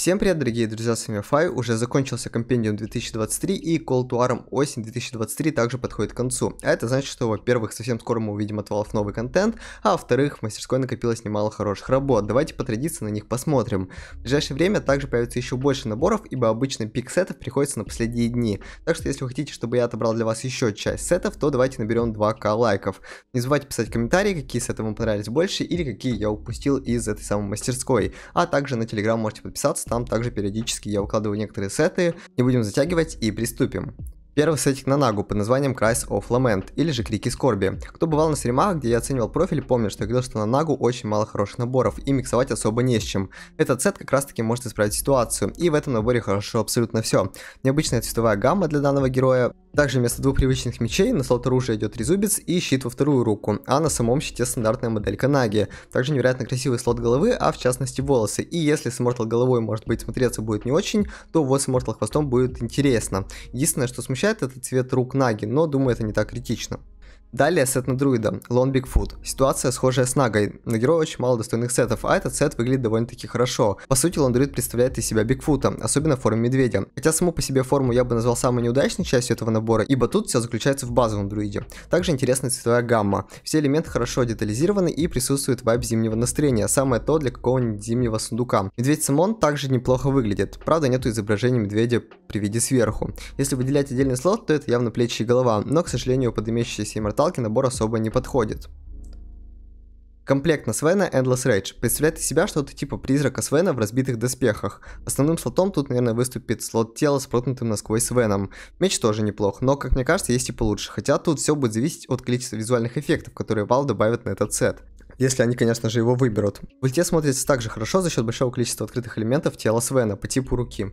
Всем привет, дорогие друзья, с вами Фай, уже закончился компендиум 2023 и Call to Arm осень 2023 также подходит к концу. А это значит, что, во-первых, совсем скоро мы увидим от Valve новый контент, а во-вторых, в мастерской накопилось немало хороших работ, давайте по традиции на них посмотрим. В ближайшее время также появится еще больше наборов, ибо обычно пик сетов приходится на последние дни. Так что, если вы хотите, чтобы я отобрал для вас еще часть сетов, то давайте наберем 2к лайков. Не забывайте писать комментарии, какие сеты вам понравились больше или какие я упустил из этой самой мастерской. А также на Telegram можете подписаться, там также периодически я укладываю некоторые сеты. Не будем затягивать и приступим. Первый сетик на Нагу под названием Cries of Lament или же Крики Скорби. Кто бывал на стримах, где я оценивал профиль, помнит, что я говорил, что на Нагу очень мало хороших наборов и миксовать особо не с чем. Этот сет как раз таки может исправить ситуацию, и в этом наборе хорошо абсолютно все. Необычная цветовая гамма для данного героя, также вместо двух привычных мечей на слот оружия идет резубец и щит во вторую руку, а на самом щите стандартная моделька Наги. Также невероятно красивый слот головы, а в частности волосы. И если с Mortal головой может быть смотреться будет не очень, то вот с Mortal хвостом будет интересно. Единственное, что смущает, это цвет рук Наги, но думаю это не так критично. Далее сет на друида, Лон Бигфут. Ситуация схожая с Нагой. На героя очень мало достойных сетов, а этот сет выглядит довольно-таки хорошо. По сути, Лон Друид представляет из себя Бигфута, особенно в форме медведя. Хотя саму по себе форму я бы назвал самой неудачной частью этого набора, ибо тут все заключается в базовом друиде. Также интересна цветовая гамма. Все элементы хорошо детализированы и присутствует вайб зимнего настроения, самое то для какого-нибудь зимнего сундука. Медведь Симон также неплохо выглядит, правда нету изображения медведя при виде сверху. Если выделять отдельный слот, то это явно плечи и голова, но, к сожалению, под имеющиеся Наталки набор особо не подходит. Комплект на Свена Endless Rage представляет из себя что-то типа призрака Свена в разбитых доспехах. Основным слотом тут, наверное, выступит слот тела с проткнутым насквозь Свеном. Меч тоже неплох, но, как мне кажется, есть и получше, хотя тут все будет зависеть от количества визуальных эффектов, которые Valve добавит на этот сет если они, конечно же, его выберут. Бульте смотрится также хорошо за счет большого количества открытых элементов тела Свена по типу руки.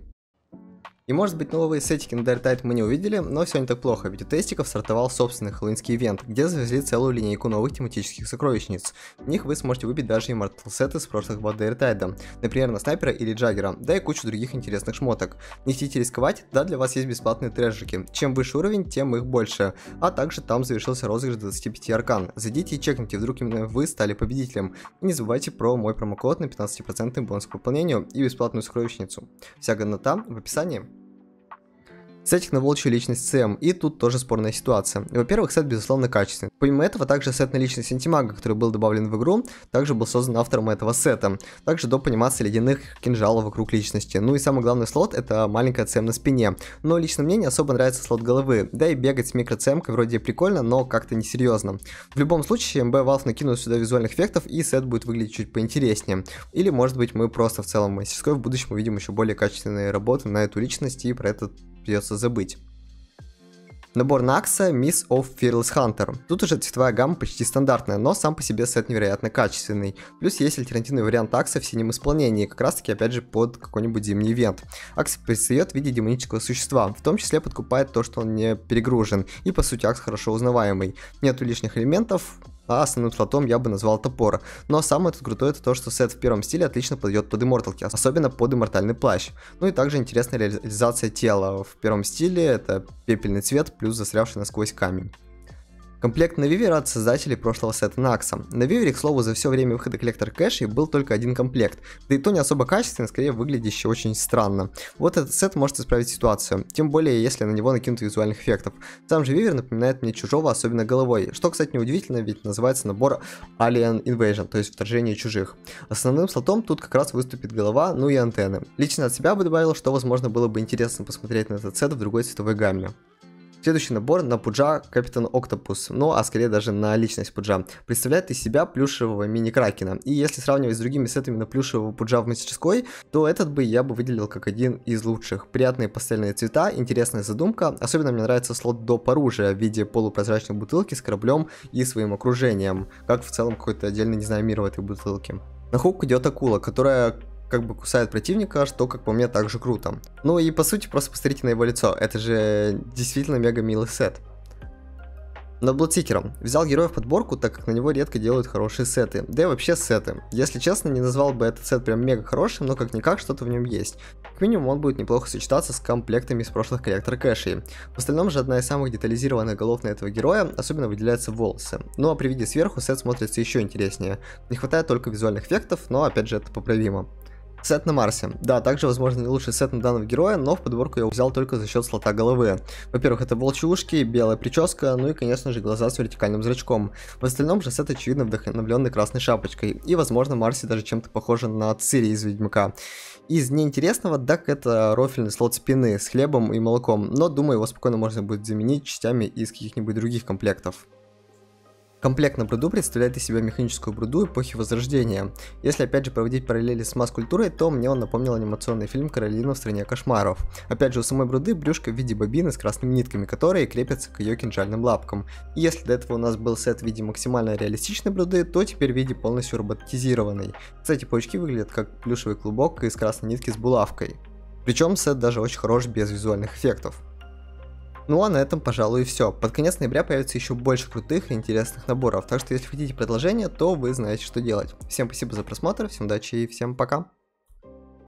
И может быть новые сетики на Dire Tide мы не увидели, но все не так плохо, ведь у тестиков стартовал собственный хэллоуинский ивент, где завезли целую линейку новых тематических сокровищниц. В них вы сможете выбить даже иммортал сеты с прошлых бод Dire Tide, например, на снайпера или джаггера, да и кучу других интересных шмоток. Не хотите рисковать? Да, для вас есть бесплатные трежики. Чем выше уровень, тем их больше. А также там завершился розыгрыш 25 аркан. Зайдите и чекните, вдруг именно вы стали победителем. И не забывайте про мой промокод на 15% бонус к выполнению и бесплатную сокровищницу. Вся гранота в описании. Сетик на волчью личность СМ, и тут тоже спорная ситуация. Во-первых, сет безусловно качественный. Помимо этого, также сет на личность антимага, который был добавлен в игру, также был создан автором этого сета. Также доп анимация ледяных кинжалов вокруг личности. Ну и самый главный слот это маленькая ЦМ на спине. Но лично мне не особо нравится слот головы, да и бегать с микро ЦМкой вроде прикольно, но как-то несерьезно. В любом случае, МБ Valve накинут сюда визуальных эффектов и сет будет выглядеть чуть поинтереснее. Или может быть мы просто в целом в мастерской в будущем увидим еще более качественные работы на эту личность и про этот придется забыть. Набор Накса Miss of Fearless Hunter. Тут уже цветовая гамма почти стандартная, но сам по себе сет невероятно качественный. Плюс есть альтернативный вариант Акса в синем исполнении, как раз таки опять же под какой-нибудь зимний ивент. Акс предстает в виде демонического существа, в том числе подкупает то, что он не перегружен, и по сути Акс хорошо узнаваемый. Нету лишних элементов, а основным слотом я бы назвал топора. Но самое тут крутое это то, что сет в первом стиле отлично подойдет под имморталки, особенно под иммортальный плащ. Ну и также интересная реализация тела в первом стиле, это пепельный цвет плюс застрявший насквозь камень. Комплект на Виве рад создателей прошлого сета Накса. На Вивере, к слову, за все время выхода коллектор кэшей был только один комплект, да и то не особо качественный, скорее выглядящий очень странно. Вот этот сет может исправить ситуацию, тем более если на него накинут визуальных эффектов. Сам же Вивер напоминает мне чужого, особенно головой, что, кстати, неудивительно, ведь называется набор Alien Invasion, то есть вторжение чужих. Основным слотом тут как раз выступит голова, ну и антенны. Лично от себя бы добавил, что возможно было бы интересно посмотреть на этот сет в другой цветовой гамме. Следующий набор на Пуджа Капитан Октопус, ну а скорее даже на личность Пуджа. Представляет из себя плюшевого мини-кракена. И если сравнивать с другими сетами на плюшевого Пуджа в мастерской, то этот бы я бы выделил как один из лучших. Приятные пастельные цвета, интересная задумка. Особенно мне нравится слот доп. оружия в виде полупрозрачной бутылки с кораблем и своим окружением. Как в целом какой-то отдельный, не знаю, мир в этой бутылке. На хук идет акула, которая как бы кусает противника, что, как по мне, также круто. Ну и по сути, просто посмотрите на его лицо, это же действительно мега милый сет. На Блудсикером. Взял героя в подборку, так как на него редко делают хорошие сеты. Да и вообще сеты. Если честно, не назвал бы этот сет прям мега хорошим, но как-никак что-то в нем есть. К минимуму он будет неплохо сочетаться с комплектами из прошлых коллектор кэшей. В остальном же одна из самых детализированных голов на этого героя, особенно выделяются волосы. Ну а при виде сверху сет смотрится еще интереснее. Не хватает только визуальных эффектов, но опять же это поправимо. Сет на Марсе. Да, также, возможно, не лучший сет на данного героя, но в подборку я взял только за счет слота головы. Во-первых, это волчушки, белая прическа, ну и, конечно же, глаза с вертикальным зрачком. В остальном же сет, очевидно, вдохновленный красной шапочкой. И, возможно, Марси даже чем-то похожа на Цири из Ведьмака. Из неинтересного, так это рофельный слот спины с хлебом и молоком, но, думаю, его спокойно можно будет заменить частями из каких-нибудь других комплектов. Комплект на пруду представляет из себя механическую бруду эпохи Возрождения. Если опять же проводить параллели с масс-культурой, то мне он напомнил анимационный фильм «Каролина в стране кошмаров». Опять же, у самой бруды брюшко в виде бобины с красными нитками, которые крепятся к ее кинжальным лапкам. И если до этого у нас был сет в виде максимально реалистичной бруды, то теперь в виде полностью роботизированной. Кстати, паучки выглядят как плюшевый клубок из красной нитки с булавкой. Причем сет даже очень хорош без визуальных эффектов. Ну а на этом, пожалуй, и все. Под конец ноября появится еще больше крутых и интересных наборов, так что если хотите продолжения, то вы знаете, что делать. Всем спасибо за просмотр, всем удачи и всем пока!